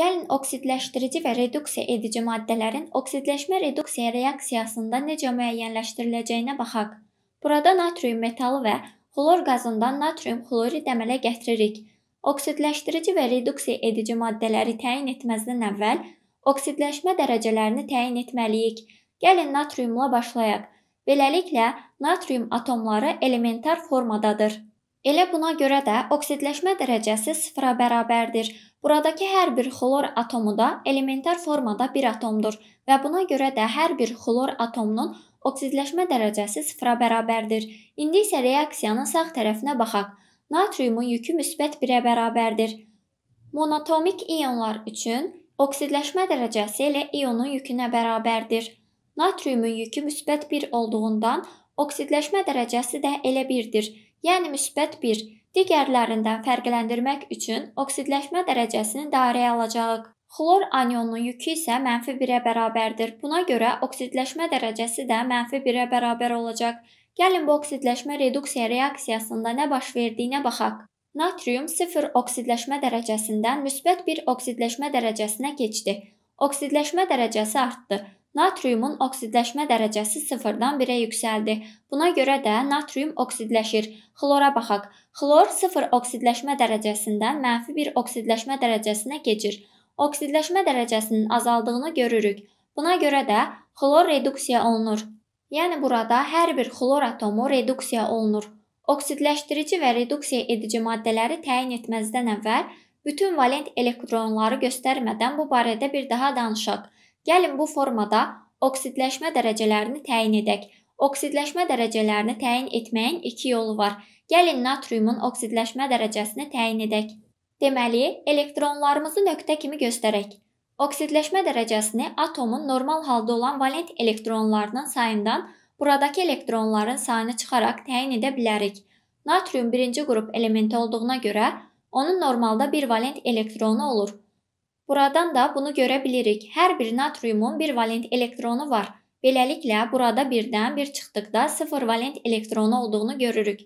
Gəlin oksidləşdirici və reduksiya edici maddələrin oksidləşmə-reduksiya reaksiyasında necə müəyyənləşdiriləcəyinə baxaq. Burada natrium metalı və xlor qazından natrium xlorid əmələ gətiririk. Oksidləşdirici və reduksiya edici maddələri təyin etməzdən əvvəl oksidləşmə dərəcələrini təyin etməliyik. Gəlin natriumla başlayaq. Beləliklə, natrium atomları elementar formadadır. Elə buna görə də oksidləşmə dərəcəsi sıfıra bərabərdir. Buradakı hər bir xlor atomu da elementar formada bir atomdur və buna görə də hər bir xlor atomunun oksidləşmə dərəcəsi sıfıra bərabərdir. İndi isə reaksiyanın sağ tərəfinə baxaq. Natriumun yükü müsbət 1-ə bərabərdir. Monotomik ionlar üçün oksidləşmə dərəcəsi elə ionun yükünə bərabərdir. Natriumun yükü müsbət 1 olduğundan oksidləşmə dərəcəsi də elə 1-dir yəni müsbət 1 digərlərindən fərqləndirmək üçün oksidləşmə dərəcəsini dairəyə alacağıq. Xlor anionunun yükü isə mənfi 1-ə bərabərdir. Buna görə oksidləşmə dərəcəsi də mənfi 1-ə bərabər olacaq. Gəlin bu oksidləşmə reduksiya reaksiyasında nə baş verdiyinə baxaq. Natrium 0 oksidləşmə dərəcəsindən müsbət 1 oksidləşmə dərəcəsinə keçdi. Oksidləşmə dərəcəsi artdı. Natriumun oksidləşmə dərəcəsi 0-dan 1-ə yüksəldi. Buna görə də natrium oksidləşir. Xlora baxaq. Xlor 0 oksidləşmə dərəcəsindən mənfi 1 oksidləşmə dərəcəsinə keçir. Oksidləşmə dərəcəsinin azaldığını görürük. Buna görə də xlor reduksiya olunur. Yəni burada hər bir xlor atomu reduksiya olunur. Oksidləşdirici və reduksiya edici maddələri təyin etməzdən əvvəl bütün valent elektronları göstərmədən bu barədə bir daha danışaq. Gəlin bu formada oksidləşmə dərəcələrini təyin edək. Oksidləşmə dərəcələrini təyin etməyin iki yolu var. Gəlin natriumun oksidləşmə dərəcəsini təyin edək. Deməli, elektronlarımızı nöqtə kimi göstərək. Oksidləşmə dərəcəsini atomun normal halda olan valent elektronlarının sayından buradakı elektronların sayını çıxaraq təyin edə bilərik. Natrium birinci qrup elementi olduğuna görə onun normalda bir valent elektronu olur. Buradan da bunu görə bilirik. Hər bir natriumun bir valent elektronu var. Beləliklə, burada birdən bir çıxdıqda 0 valent elektronu olduğunu görürük.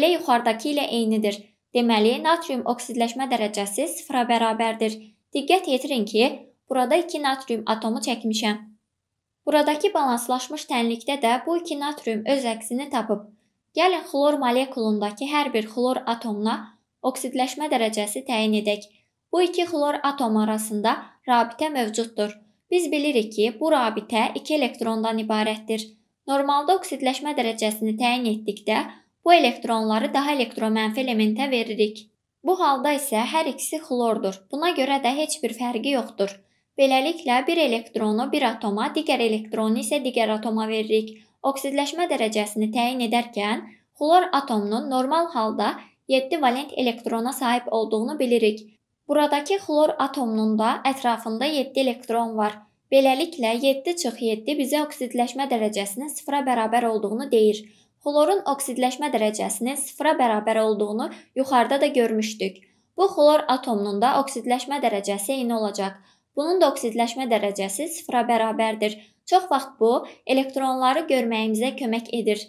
Elə yuxarıdakı ilə eynidir. Deməli, natrium oksidləşmə dərəcəsi 0-a bərabərdir. Diqqət yetirin ki, burada 2 natrium atomu çəkmişəm. Buradakı balanslaşmış tənlikdə də bu iki natrium öz əksini tapıb. Gəlin xlor molekulundakı hər bir xlor atomuna oksidləşmə dərəcəsi təyin edək. Bu iki xlor atom arasında rabitə mövcuddur. Biz bilirik ki, bu rabitə iki elektrondan ibarətdir. Normalda oksidləşmə dərəcəsini təyin etdikdə bu elektronları daha elektromənfi elementə veririk. Bu halda isə hər ikisi xlordur. Buna görə də heç bir fərqi yoxdur. Beləliklə bir elektronu bir atoma, digər elektronu isə digər atoma veririk. Oksidləşmə dərəcəsini təyin edərkən xlor atomunun normal halda 7 valent elektrona sahib olduğunu bilirik. Buradakı xlor atomunun da ətrafında 7 elektron var. Beləliklə 7 çıx 7 bizə oksidləşmə dərəcəsinin 0-a bərabər olduğunu deyir. Xlorun oksidləşmə dərəcəsinin 0-a bərabər olduğunu yuxarıda da görmüşdük. Bu xlor atomunun da oksidləşmə dərəcəsi eyni olacaq. Bunun da oksidləşmə dərəcəsi 0-a bərabərdir. Çox vaxt bu elektronları görməyimizə kömək edir.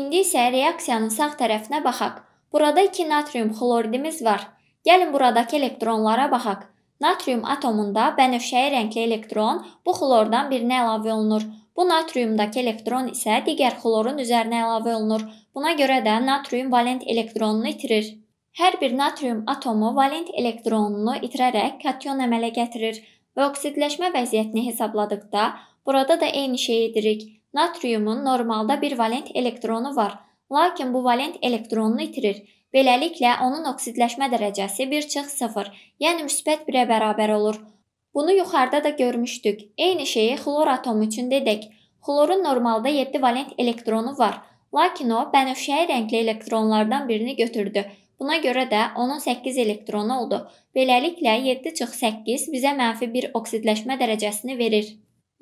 İndi isə reaksiyanın sağ tərəfinə baxaq. Burada 2 natrium xloridimiz var. Gəlin buradakı elektronlara baxaq. Natrium atomunda bənövşəyi rəngli elektron bu xlordan birinə əlavə olunur. Bu natriumdakı elektron isə digər xlorun üzərinə əlavə olunur. Buna görə də natrium valent elektronunu itirir. Hər bir natrium atomu valent elektronunu itirərək kation əmələ gətirir və oksidləşmə vəziyyətini hesabladıqda burada da eyni şey edirik. Natriumun normalda bir valent elektronu var, lakin bu valent elektronunu itirir. Beləliklə, onun oksidləşmə dərəcəsi 1.0, yəni müsbət 1-ə bərabər olur. Bunu yuxarıda da görmüşdük. Eyni şeyi xlor atomu üçün dedik. Xlorun normalda 7 valent elektronu var, lakin o bənövşəyi rəngli elektronlardan birini götürdü. Buna görə də onun 8 elektronu oldu. Beləliklə 7 çıx 8 bizə mənfi 1 oksidləşmə dərəcəsini verir.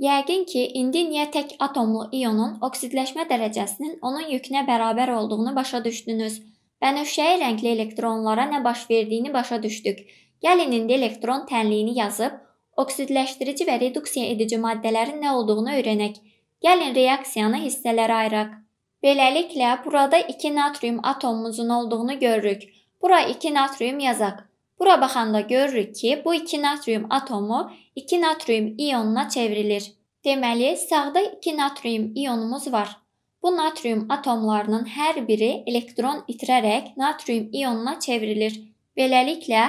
Yəqin ki, indi niyə tək atomlu ionun oksidləşmə dərəcəsinin onun yükünə bərabər olduğunu başa düşdünüz. Bənövşəyi rəngli elektronlara nə baş verdiyini başa düşdük. Gəlin indi elektron tənliyini yazıb oksidləşdirici və reduksiya edici maddələrin nə olduğunu öyrənək. Gəlin reaksiyanı hissələrə ayıraq. Beləliklə, burada 2 natrium atomumuzun olduğunu görürük. Bura 2 natrium yazaq. Bura baxanda görürük ki, bu 2 natrium atomu 2 natrium ionuna çevrilir. Deməli, sağda 2 natrium ionumuz var. Bu natrium atomlarının hər biri elektron itirərək natrium ionuna çevrilir. Beləliklə,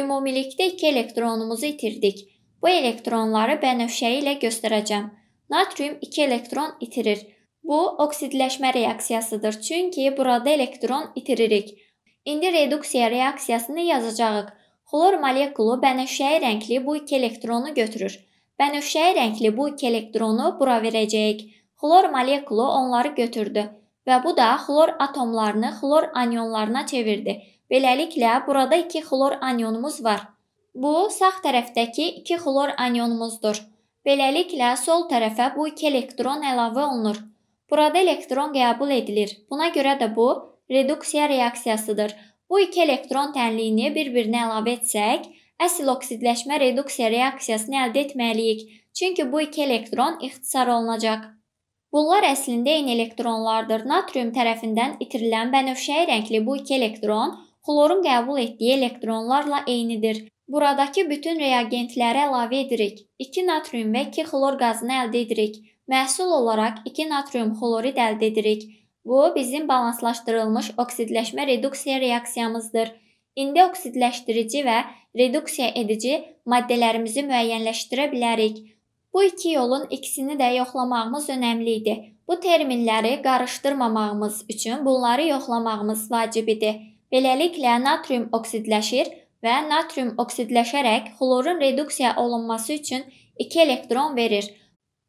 ümumilikdə 2 elektronumuzu itirdik. Bu elektronları bənövşəyi ilə göstərəcəm. Natrium 2 elektron itirir. Bu oksidləşmə reaksiyasıdır, çünki burada elektron itiririk. İndi reduksiya reaksiyasını yazacağıq. Xlor molekulu bənövşəyi rəngli bu iki elektronu götürür. Bənövşəyi rəngli bu iki elektronu bura verəcəyik. Xlor molekulu onları götürdü və bu da xlor atomlarını xlor anionlarına çevirdi. Beləliklə, burada 2 xlor anionumuz var. Bu sağ tərəfdəki 2 xlor anionumuzdur. Beləliklə, sol tərəfə bu 2 elektron əlavə olunur. Burada elektron qəbul edilir. Buna görə də bu reduksiya reaksiyasıdır. Bu iki elektron tənliyini bir-birinə əlavə etsək, əsl oksidləşmə reduksiya reaksiyasını əldə etməliyik. Çünki bu iki elektron ixtisar olunacaq. Bunlar əslində eyni elektronlardır. Natrium tərəfindən itirilən bənövşəyi rəngli bu iki elektron xlorun qəbul etdiyi elektronlarla eynidir. Buradakı bütün reagentləri əlavə edirik. 2 natrium və 2 xlor qazını əldə edirik. Məhsul olaraq 2 natrium xlorid əldə edirik. Bu bizim balanslaşdırılmış oksidləşmə reduksiya reaksiyamızdır. İndi oksidləşdirici və reduksiya edici maddələrimizi müəyyənləşdirə bilərik. Bu iki yolun ikisini də yoxlamağımız önəmli idi. Bu terminləri qarışdırmamağımız üçün bunları yoxlamağımız vacib idi. Beləliklə natrium oksidləşir və natrium oksidləşərək xlorun reduksiya olunması üçün 2 elektron verir.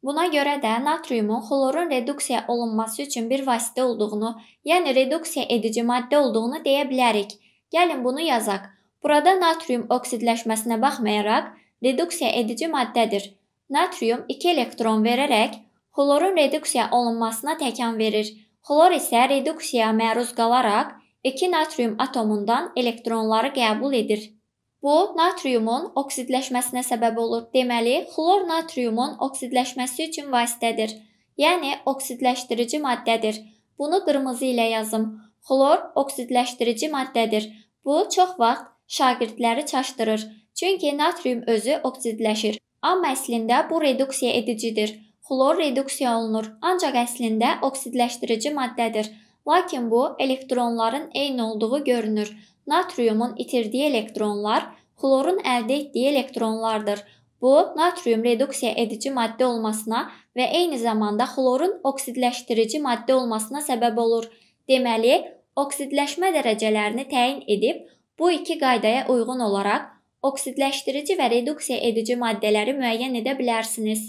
Buna görə də natriumun xlorun reduksiya olunması üçün bir vasitə olduğunu, yəni reduksiya edici maddə olduğunu deyə bilərik. Gəlin bunu yazaq. Burada natrium oksidləşməsinə baxmayaraq reduksiya edici maddədir natrium 2 elektron verərək xlorun reduksiya olunmasına təkan verir. Xlor isə reduksiyaya məruz qalaraq 2 natrium atomundan elektronları qəbul edir. Bu, natriumun oksidləşməsinə səbəb olur. Deməli, xlor natriumun oksidləşməsi üçün vasitədir, yəni oksidləşdirici maddədir. Bunu qırmızı ilə yazım. Xlor oksidləşdirici maddədir. Bu çox vaxt şagirdləri çaşdırır. Çünki natrium özü oksidləşir. Amma əslində bu reduksiya edicidir. Xlor reduksiya olunur, ancaq əslində oksidləşdirici maddədir. Lakin bu elektronların eyni olduğu görünür. Natriumun itirdiyi elektronlar xlorun əldə etdiyi elektronlardır. Bu natrium reduksiya edici maddə olmasına və eyni zamanda xlorun oksidləşdirici maddə olmasına səbəb olur. Deməli, oksidləşmə dərəcələrini təyin edib bu iki qaydaya uyğun olaraq oksidləşdirici və reduksiya edici maddələri müəyyən edə bilərsiniz.